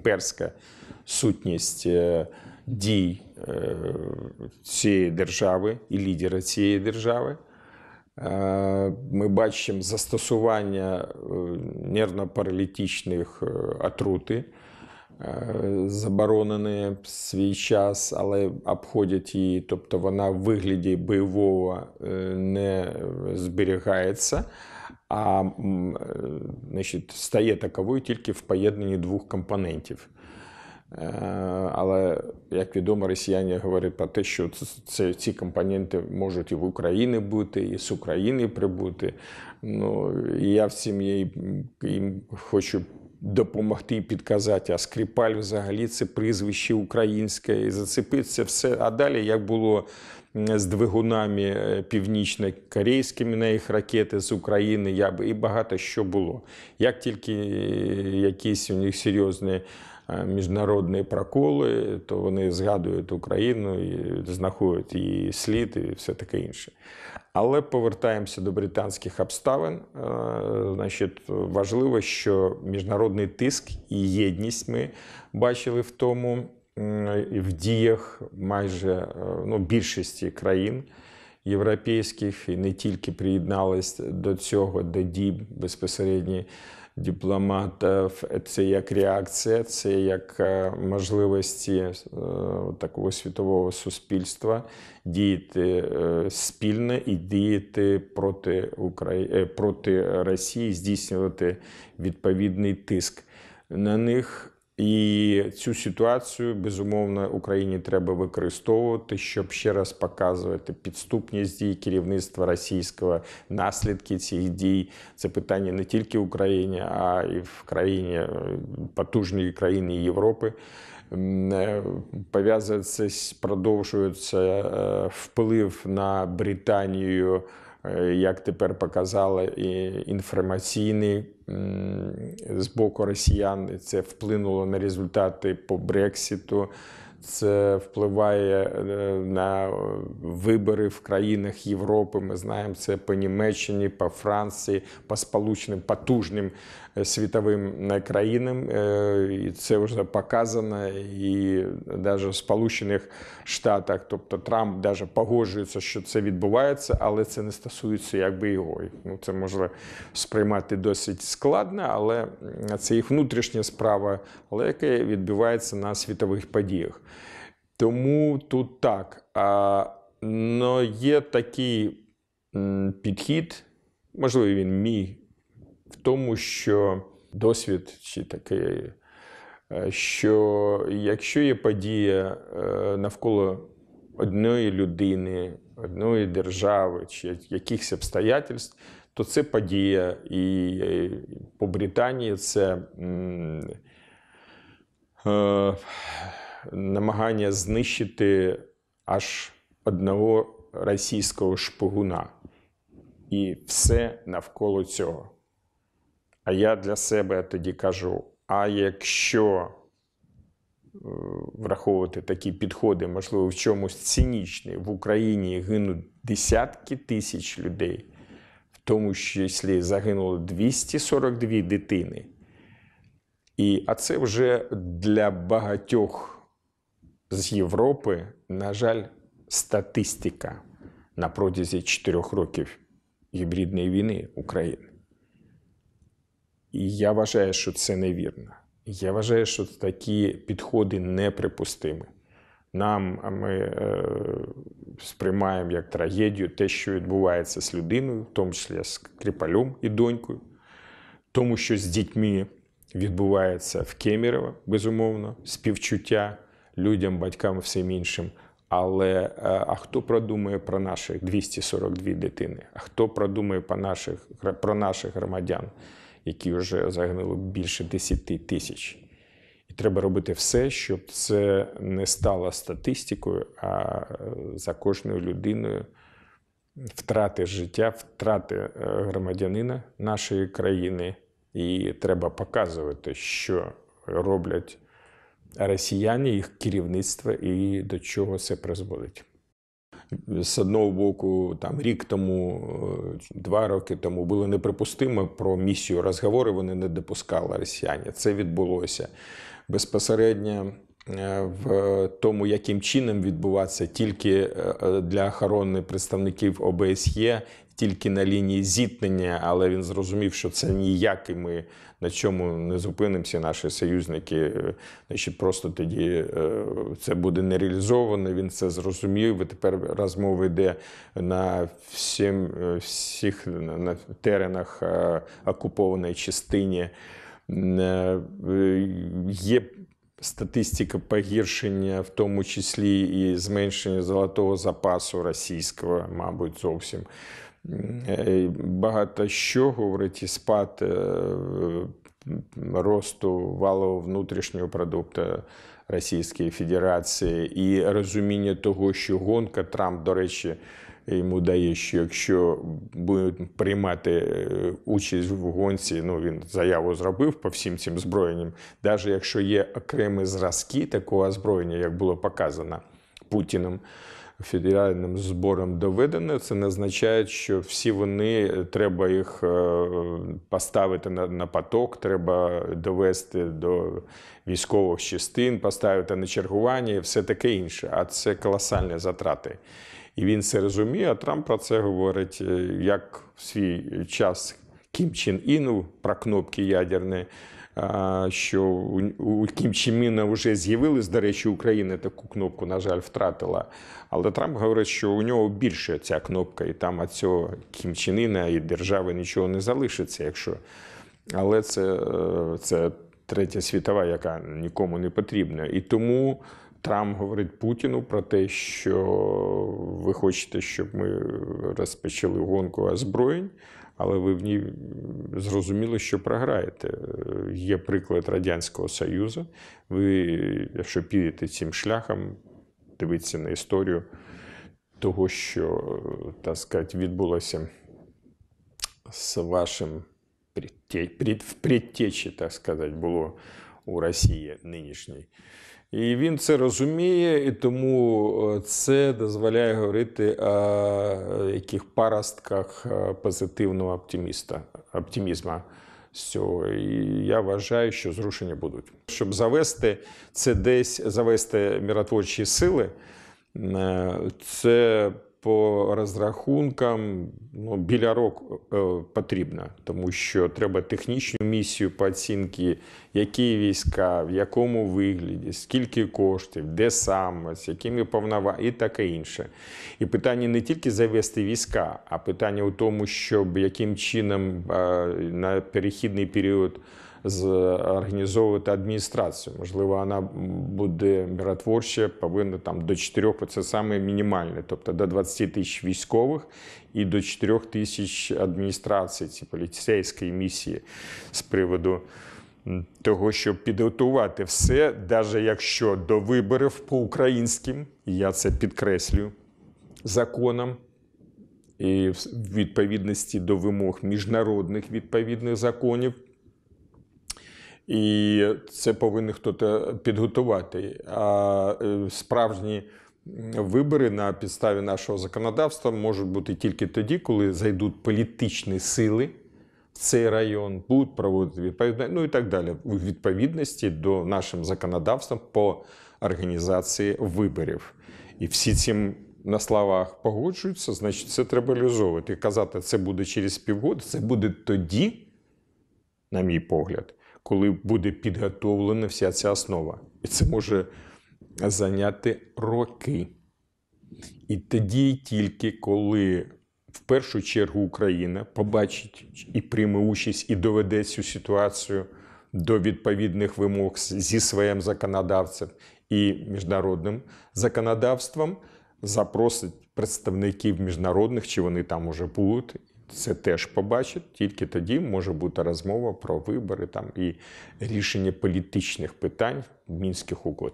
імперська сутність е, дій е, цієї держави і лідера цієї держави. Е, ми бачимо застосування нервно-паралітичних отрути, заборонені в свій час, але обходять її, тобто вона в вигляді бойового не зберігається а е, значить, стає таковою тільки в поєднанні двох компонентів. Е, але, як відомо, росіяни говорять про те, що це, ці компоненти можуть і в Україні бути, і з України прибути. Ну, і Я всім їм хочу допомогти і підказати, а Скрипаль взагалі це прізвище українське і зацепитися все. А далі як було з двигунами е, північно-корейськими на їх ракети з України, я б і багато що було. Як тільки е, якісь у них серйозні. Е, міжнародні проколи, то вони згадують Україну, і знаходять її слід і все таке інше. Але повертаємося до британських обставин. Е, значить, важливо, що міжнародний тиск і єдність ми бачили в тому в діях майже е, ну, більшості країн. Європейських і не тільки приєдналися до цього, до дій безпосередньо дипломатів, е, це як реакція, це як е, можливості е, такого світового суспільства діяти спільно і діяти проти Украї... проти Росії, здійснювати відповідний тиск. На них і цю ситуацію безумовно Україні треба використовувати, щоб ще раз показувати підступність дій керівництва російського, наслідки цих дій. Це питання не тільки в Україні, а й в країні е, потужної країни Європи. Е, пов'язується продовжується е, вплив на Британію. Е, як тепер показали інформаційний з боку росіян, це вплинуло на результати по Брексіту це впливає е, на вибори в країнах Європи. Ми знаємо це по Німеччині, по Франції, по сполученим потужним е, світовим е, країнам. І Це вже показано, і навіть в Сполучених Штатах, тобто Трамп навіть погоджується, що це відбувається, але це не стосується якби його. Ну це можна сприймати досить складно, але це їх внутрішня справа, але яка відбувається на світових подіях. Тому тут так. А, но є такий підхід, можливо, він мій, в тому, що досвід чи такий, е, що якщо є подія е, навколо одної людини, одної держави чи якихось обстоятельств, то це подія. І е, по Британії це. Е, намагання знищити аж одного російського шпигуна і все навколо цього. А я для себе тоді кажу: а якщо е, враховувати такі підходи, можливо, в чомусь цинічний, в Україні гинуть десятки тисяч людей, в тому числі загинуло 242 дитини. І, А це вже для багатьох з Європи, на жаль, статистика на протязі 4 років гібридної війни України. І я вважаю, що це невірно. Я вважаю, що такі підходи неприпустимі. Нам ми е, сприймаємо як трагедію те, що відбувається з людиною, в тому числі з Кріпалем і донькою, тому що з дітьми відбувається в Кемерово, безумовно, співчуття людям, батькам, всім іншим. Але е, а хто продумує про наших 242 дитини? А хто продумує про наших про наших громадян, які вже загинули більше 10 тисяч? І треба робити все, щоб це не стало статистикою, а е, за кожною людиною втрати життя, втрати е, громадянина нашої країни. І треба показувати, що роблять росіяни, їх керівництво і до чого це призводить. З одного боку, там рік тому, е, два роки тому було неприпустимо про місію розговори. Вони не допускали росіяни. Це відбулося безпосередньо. Е, в тому, яким чином відбуватися тільки е, для охорони представників ОБСЄ, тільки на лінії зіткнення, але він зрозумів, що це ніяк, і ми на чому не зупинимося. Наші союзники е, значить, просто тоді це буде нереалізовано. Він це зрозумів. і Тепер розмова йде на всім, всіх на теренах окупованої частині. Є Статистика погіршення, в тому числі і зменшення золотого запасу російського, мабуть, зовсім е, багато що говорить і спад е, росту валового внутрішнього продукту Російської Федерації і розуміння того, що гонка Трамп, до речі йому дає, що якщо будуть приймати е, участь в гонці, ну він заяву зробив по всім цим зброєнням, навіть якщо є окремі зразки такого озброєння, як було показано Путіним. Федеральним збором доведено, це не означає, що всі вони е, треба їх е, поставити на на поток, треба довести до військових частин, поставити на чергування і все таке інше. А це колосальні затрати. І він це розуміє. а Трамп про це говорить е, як в свій час Кім Чен Іну про кнопки ядерні. Що у Кім Чіміна вже з'явились, до речі, Україна таку кнопку, на жаль, втратила. Але Трамп говорить, що у нього більше ця кнопка, і там від цього Кім Чініна і держави нічого не залишиться. Якщо але це, е, це третя світова, яка нікому не потрібна, і тому. Трамп говорить Путіну про те, що ви хочете, щоб ми розпочали гонку озброєнь, але ви в ній зрозуміли, що програєте. Є приклад Радянського Союзу. Ви, якщо підете цим шляхом, дивіться на історію того, що так сказати, відбулося з вашим в предтечі, так сказати, було у Росії нинішній. І він це розуміє, і тому е, це дозволяє говорити о е, яких паростках е, позитивного оптиміста, оптимізму. З цього. І я вважаю, що зрушення будуть. Щоб завести це десь, завести миротворчі сили, це по розрахункам ну, біля року е, потрібно, тому що треба технічну місію по оцінки, які війська, в якому вигляді, скільки коштів, де саме, з якими повнова і таке інше. І питання не тільки завести війська, а питання у тому, щоб яким чином е, на перехідний період організовувати адміністрацію. Можливо, вона буде миротворча, повинна там до 4, це саме мінімальне, тобто до 20 тисяч військових і до 4 тисяч адміністрацій, ці поліцейської місії з приводу. Того, щоб підготувати все, навіть якщо до виборів по українським, я це підкреслюю, законам і в відповідності до вимог міжнародних відповідних законів. І це повинен хтось підготувати. А е, справжні вибори на підставі нашого законодавства можуть бути тільки тоді, коли зайдуть політичні сили. в Цей район будуть проводити відповідальність, ну і так далі, у відповідності до нашим законодавствам по організації виборів. І всі цим на словах погоджуються, значить, це треба реалізовувати. казати, це буде через півгода, це буде тоді, на мій погляд, коли буде підготовлена вся ця основа. І це може зайняти роки. І тоді, тільки коли в першу чергу Україна побачить і прийме участь, і доведе цю ситуацію до відповідних вимог зі своїм законодавцем і міжнародним законодавством, запросить представників міжнародних, чи вони там уже будуть, це теж побачить, тільки тоді може бути розмова про вибори там і рішення політичних питань мінських угод.